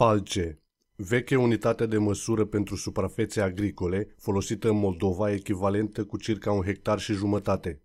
Falce, veche unitate de măsură pentru suprafețe agricole, folosită în Moldova, echivalentă cu circa un hectar și jumătate.